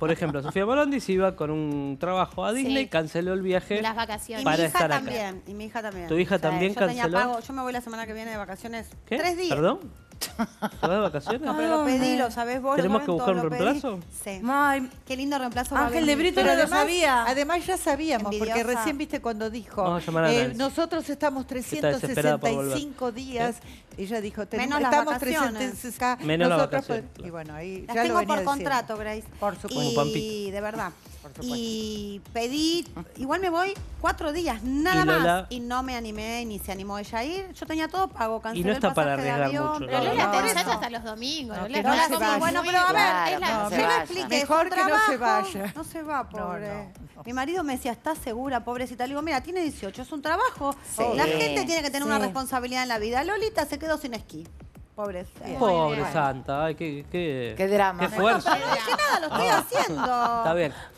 Por ejemplo, Sofía Morandi se iba con un trabajo a Disney, y canceló el viaje. Las vacaciones. Para y mi hija estar también. Acá. Y mi hija también. Tu hija también canceló. Yo me voy la semana que viene de vacaciones. ¿Qué? Tres días. ¿Perdón? ¿Te vas de vacaciones? No, pero lo pedí, lo sabés vos. ¿Tenemos que buscar un reemplazo? Sí. Ay, qué lindo reemplazo. Ángel de Brito no lo sabía. Además ya sabíamos, porque recién viste cuando dijo, eh, nosotros estamos 365 días, ¿Eh? ella dijo, Menos estamos 365, Menos nosotros, la pues", vacación, y bueno, ahí Las ya tengo lo venía por contrato, Grace. Por supuesto. Y de verdad. Y pedí, igual me voy cuatro días, nada más. Y no me animé, ni se animó ella a ir. Yo tenía todo pago, cancelé Y no está para arriesgar mucho. Pero Lola, te hasta los domingos. No, Lola, no, bueno, pero a ver, me expliqué. Mejor que no se vaya. No se va, pobre. Mi marido me decía, ¿estás segura, pobrecita? Le digo, mira, tiene 18, es un trabajo. La gente tiene que tener una responsabilidad en la vida. Lolita se quedó sin esquí. Pobre, Pobre santa, qué, qué, qué drama. Qué fuerza. No, no, nada, lo estoy ah. haciendo. Está bien.